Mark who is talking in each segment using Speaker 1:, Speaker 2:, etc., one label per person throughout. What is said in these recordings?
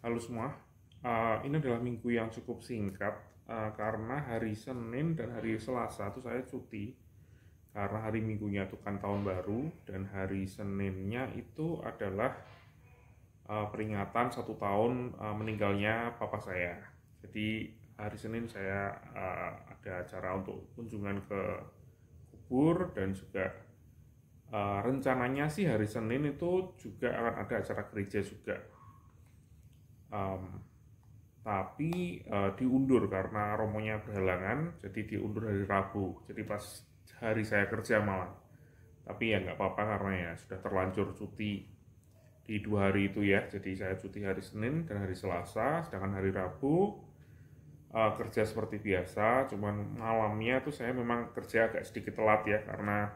Speaker 1: Halo semua, uh, ini adalah minggu yang cukup singkat uh, karena hari Senin dan hari Selasa itu saya cuti karena hari Minggunya itu kan tahun baru dan hari Seninnya itu adalah uh, peringatan satu tahun uh, meninggalnya papa saya. Jadi hari Senin saya uh, ada acara untuk kunjungan ke kubur dan juga uh, rencananya sih hari Senin itu juga akan ada acara gereja juga um, tapi uh, diundur karena romonya berhalangan jadi diundur hari Rabu jadi pas hari saya kerja malah tapi ya nggak apa-apa karena ya sudah terlanjur cuti di dua hari itu ya jadi saya cuti hari Senin dan hari Selasa sedangkan hari Rabu uh, kerja seperti biasa cuman malamnya tuh saya memang kerja agak sedikit telat ya karena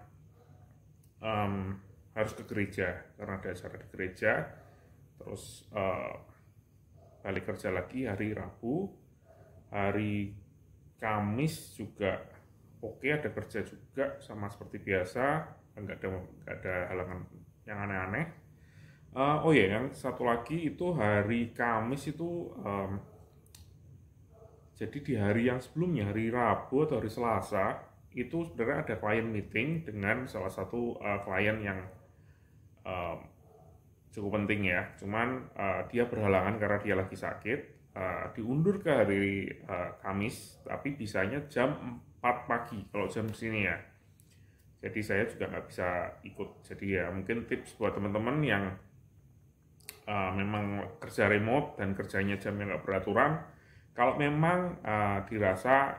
Speaker 1: um, harus ke gereja karena ada acara di gereja terus uh, balik kerja lagi hari Rabu hari Kamis juga oke ada kerja juga sama seperti biasa enggak ada enggak ada halangan yang aneh-aneh uh, oh ya yang satu lagi itu hari Kamis itu um, jadi di hari yang sebelumnya hari Rabu atau hari Selasa itu sebenarnya ada client meeting dengan salah satu uh, eh, klien yang cukup penting ya. Cuman uh, dia berhalangan karena dia lagi sakit. Uh, diundur ke hari uh, Kamis, tapi bisanya jam 4 pagi kalau jam sini ya. Jadi saya juga nggak bisa ikut. Jadi ya mungkin tips buat teman-teman yang uh, memang kerja remote dan kerjanya jamnya nggak beraturan, kalau memang uh, dirasa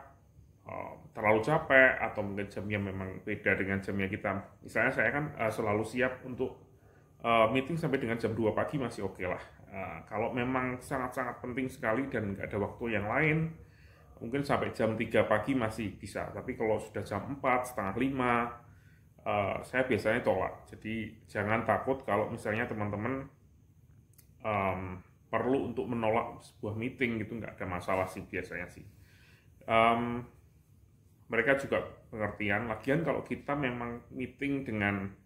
Speaker 1: uh, terlalu capek atau mungkin jamnya memang beda dengan jamnya kita, misalnya saya kan uh, selalu siap untuk Eh, meeting sampai dengan jam 2 pagi masih oke okay lah. Uh, kalau memang sangat-sangat penting sekali dan nggak ada waktu yang lain, mungkin sampai jam 3 pagi masih bisa. Tapi kalau sudah jam 4, setengah 5, uh, eh, saya biasanya tolak. Jadi jangan takut kalau misalnya teman-teman um, perlu untuk menolak sebuah meeting gitu, nggak ada masalah sih biasanya sih. Um, mereka juga pengertian, lagian kalau kita memang meeting dengan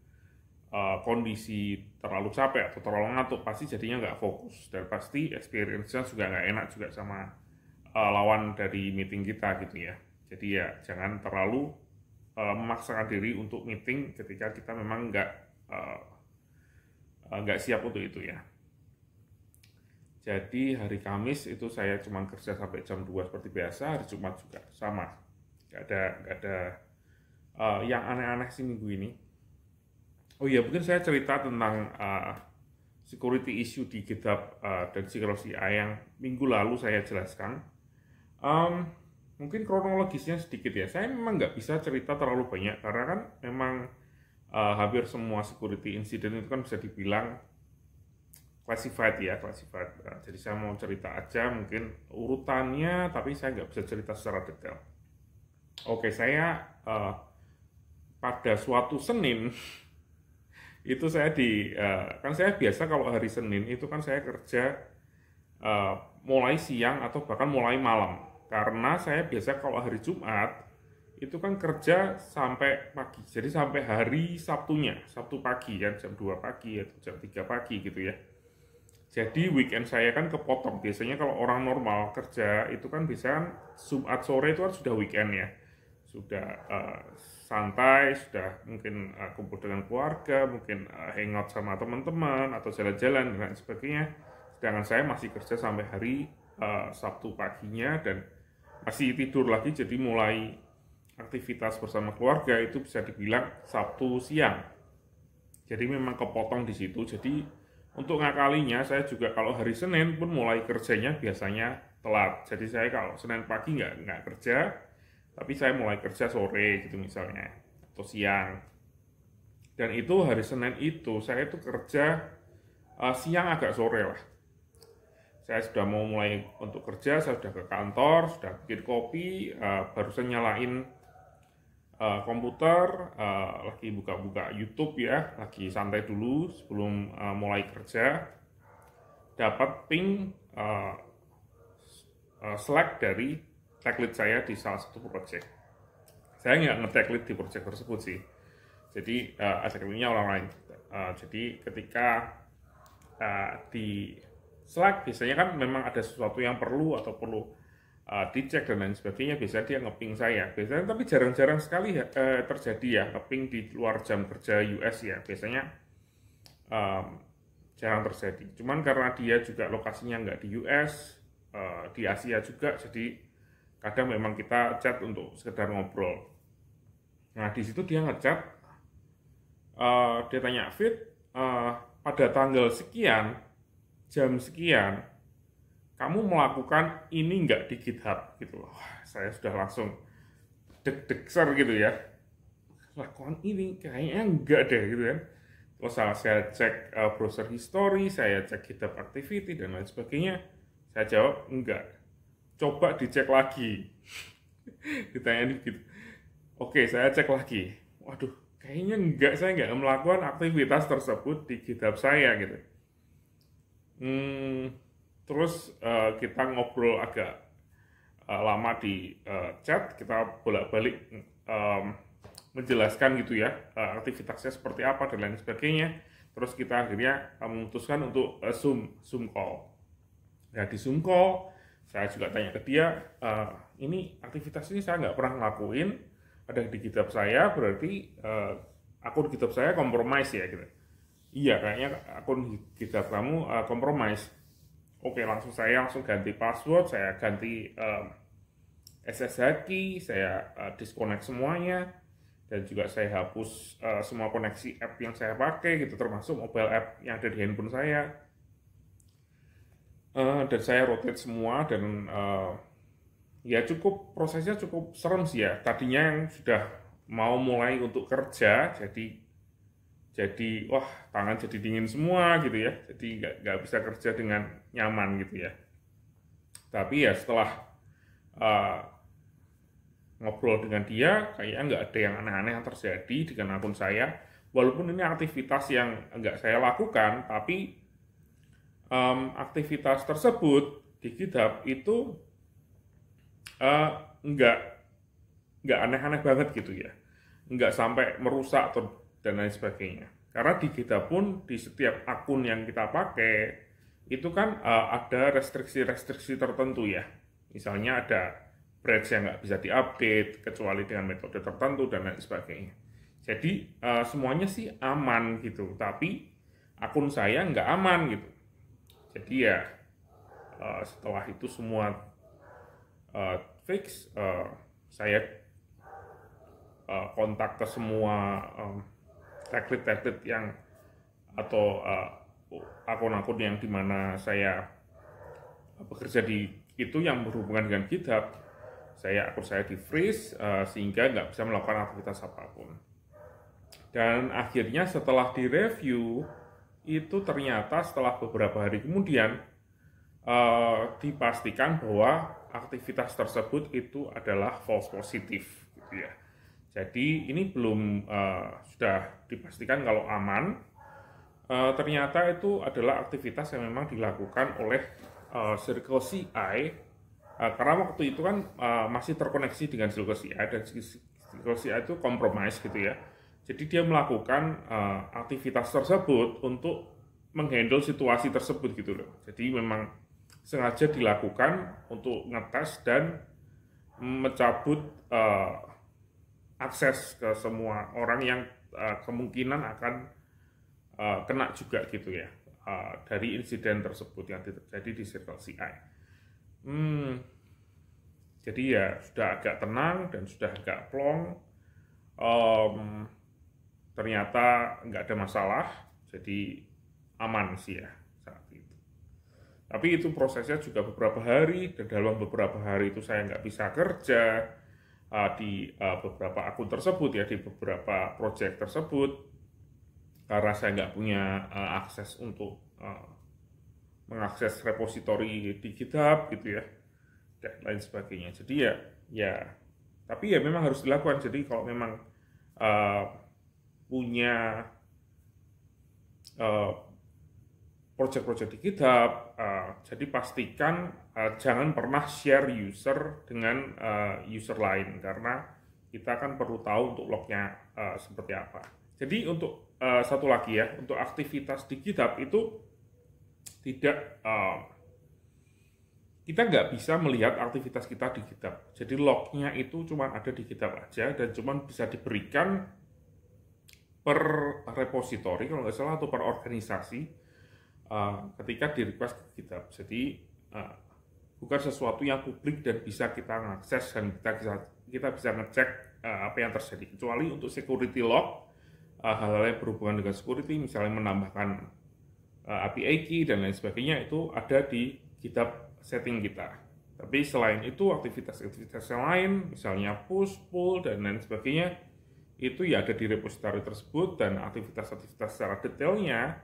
Speaker 1: Eh, kondisi terlalu capek atau terlalu ngantuk pasti jadinya nggak fokus dan pasti experience-nya juga nggak enak juga sama uh, lawan dari meeting kita gitu ya jadi ya jangan terlalu uh, memaksakan diri untuk meeting ketika kita memang nggak nggak uh, uh, siap untuk itu ya jadi hari Kamis itu saya cuma kerja sampai jam 2 seperti biasa hari Jumat juga sama nggak ada nggak ada uh, yang aneh-aneh sih minggu ini Oh iya, mungkin saya cerita tentang uh, security issue di GitHub uh, dan AI yang minggu lalu saya jelaskan. Um, mungkin kronologisnya sedikit ya. Saya memang nggak bisa cerita terlalu banyak karena kan memang uh, hampir semua security incident itu kan bisa dibilang classified ya, classified. Uh, jadi saya mau cerita aja mungkin urutannya, tapi saya nggak bisa cerita secara detail. Oke, saya uh, pada suatu Senin itu saya di uh, kan saya biasa kalau hari Senin itu kan saya kerja uh, mulai siang atau bahkan mulai malam karena saya biasa kalau hari Jumat itu kan kerja sampai pagi jadi sampai hari Sabtunya Sabtu pagi ya jam 2 pagi atau jam 3 pagi gitu ya jadi weekend saya kan kepotong biasanya kalau orang normal kerja itu kan bisa kan Jumat sore itu kan sudah weekend ya sudah uh, santai, sudah mungkin uh, kumpul dengan keluarga, mungkin uh, hangout sama teman-teman atau jalan-jalan dan lain sebagainya. Sedangkan saya masih kerja sampai hari uh, Sabtu paginya dan masih tidur lagi jadi mulai aktivitas bersama keluarga itu bisa dibilang Sabtu siang. Jadi memang kepotong di situ. Jadi untuk ngakalinya saya juga kalau hari Senin pun mulai kerjanya biasanya telat. Jadi saya kalau Senin pagi nggak nggak kerja, tapi saya mulai kerja sore gitu misalnya atau siang dan itu hari Senin itu saya itu kerja uh, siang agak sore lah saya sudah mau mulai untuk kerja saya sudah ke kantor sudah bikin kopi uh, eh, barusan nyalain uh, komputer uh, lagi buka-buka YouTube ya lagi santai dulu sebelum uh, mulai kerja dapat ping uh, uh, Slack dari teklit saya di salah satu project. Saya nggak ngetaglit di project tersebut sih. Jadi uh, ada orang lain. Uh, jadi ketika uh, di Slack biasanya kan memang ada sesuatu yang perlu atau perlu uh, dicek dan lain sebagainya. Biasanya dia ngeping saya. Biasanya tapi jarang-jarang sekali uh, terjadi ya ngeping di luar jam kerja US ya. Biasanya um, jarang terjadi. Cuman karena dia juga lokasinya nggak di US, uh, di Asia juga, jadi kadang memang kita chat untuk sekedar ngobrol nah di situ dia ngechat uh, dia tanya fit uh, pada tanggal sekian jam sekian kamu melakukan ini nggak di GitHub gitu loh saya sudah langsung deg-degser gitu ya lakukan ini kayaknya enggak deh gitu kan terus saya cek uh, browser history saya cek GitHub activity dan lain sebagainya saya jawab enggak coba dicek lagi ditanya gitu oke saya cek lagi waduh kayaknya enggak saya enggak melakukan aktivitas tersebut di kitab saya gitu hmm, terus uh, kita ngobrol agak uh, lama di uh, chat kita bolak-balik um, menjelaskan gitu ya uh, aktivitasnya seperti apa dan lain sebagainya terus kita akhirnya memutuskan untuk uh, zoom zoom call nah di zoom call saya juga tanya ke dia e, ini aktivitas ini saya nggak pernah ngelakuin ada di kitab saya berarti e, akun kitab saya kompromis ya gitu iya kayaknya akun kitab kamu uh, eh, kompromis oke langsung saya langsung ganti password saya ganti ssid SSH key saya uh, disconnect semuanya dan juga saya hapus uh, semua koneksi app yang saya pakai gitu termasuk mobile app yang ada di handphone saya Eh, dan saya rotate semua dan uh, ya cukup prosesnya cukup serem sih ya tadinya yang sudah mau mulai untuk kerja jadi jadi wah tangan jadi dingin semua gitu ya jadi nggak nggak bisa kerja dengan nyaman gitu ya tapi ya setelah uh, ngobrol dengan dia kayaknya nggak ada yang aneh-aneh yang terjadi dengan akun saya walaupun ini aktivitas yang nggak saya lakukan tapi um, aktivitas tersebut di GitHub itu uh, nggak nggak aneh-aneh banget gitu ya nggak sampai merusak atau dan lain sebagainya karena di GitHub pun di setiap akun yang kita pakai itu kan uh, ada restriksi-restriksi tertentu ya misalnya ada branch yang nggak bisa diupdate kecuali dengan metode tertentu dan lain sebagainya jadi uh, semuanya sih aman gitu tapi akun saya nggak aman gitu jadi ya uh, setelah itu semua uh, fix uh, saya uh, kontak ke semua um, teklit-teklit yang atau uh, akun-akun yang dimana saya bekerja di itu yang berhubungan dengan GitHub saya akun saya di freeze uh, sehingga nggak bisa melakukan aktivitas apapun dan akhirnya setelah direview itu ternyata setelah beberapa hari kemudian uh, dipastikan bahwa aktivitas tersebut itu adalah false positif gitu ya. Jadi ini belum uh, sudah dipastikan kalau aman. Uh, ternyata itu adalah aktivitas yang memang dilakukan oleh uh, circle CI uh, karena waktu itu kan uh, masih terkoneksi dengan circle CI dan circle CI itu compromise gitu ya jadi dia melakukan uh, aktivitas tersebut untuk menghandle situasi tersebut gitu loh. Jadi memang sengaja dilakukan untuk ngetes dan mencabut uh, akses ke semua orang yang uh, kemungkinan akan uh, kena juga gitu ya uh, dari insiden tersebut yang terjadi di circle CI. Hmm, jadi ya sudah agak tenang dan sudah agak plong. Um, ternyata nggak ada masalah jadi aman sih ya saat itu tapi itu prosesnya juga beberapa hari dan dalam beberapa hari itu saya nggak bisa kerja uh, di uh, beberapa akun tersebut ya di beberapa project tersebut karena saya nggak punya uh, akses untuk uh, mengakses repositori di GitHub gitu ya dan lain sebagainya jadi ya ya tapi ya memang harus dilakukan jadi kalau memang uh, punya uh, project-project di GitHub. Uh, jadi pastikan uh, jangan pernah share user dengan uh, user lain karena kita kan perlu tahu untuk lognya uh, seperti apa. Jadi untuk uh, satu lagi ya, untuk aktivitas di GitHub itu tidak uh, kita nggak bisa melihat aktivitas kita di GitHub. Jadi lognya itu cuma ada di GitHub aja dan cuma bisa diberikan per repository kalau nggak salah atau per organisasi uh, ketika di request ke GitHub. Jadi uh, bukan sesuatu yang publik dan bisa kita akses dan kita bisa kita bisa ngecek uh, apa yang terjadi. Kecuali untuk security log hal hal-hal yang berhubungan dengan security, misalnya menambahkan uh, API key dan lain sebagainya itu ada di GitHub setting kita. Tapi selain itu aktivitas-aktivitas yang lain, misalnya push, pull dan lain sebagainya itu ya ada di repository tersebut dan aktivitas-aktivitas secara detailnya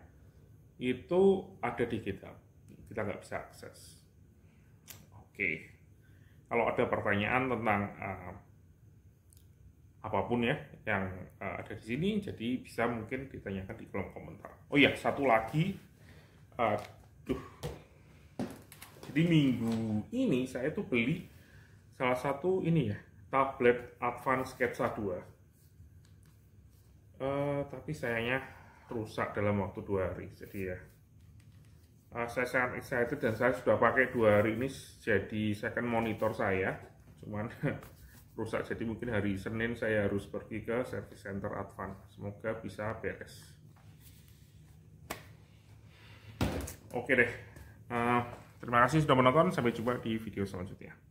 Speaker 1: itu ada di GitHub. Kita nggak bisa akses. Oke. Kalau ada pertanyaan tentang uh, apapun ya yang uh, ada di sini, jadi bisa mungkin ditanyakan di kolom komentar. Oh ya, satu lagi. Aduh. Jadi minggu ini saya tuh beli salah satu ini ya, tablet Advance Sketsa 2 Eh, tapi sayangnya rusak dalam waktu dua hari jadi ya uh, saya sangat excited dan saya sudah pakai dua hari ini jadi second monitor saya cuman rusak jadi mungkin hari Senin saya harus pergi ke service center Advan semoga bisa beres oke deh uh, terima kasih sudah menonton sampai jumpa di video selanjutnya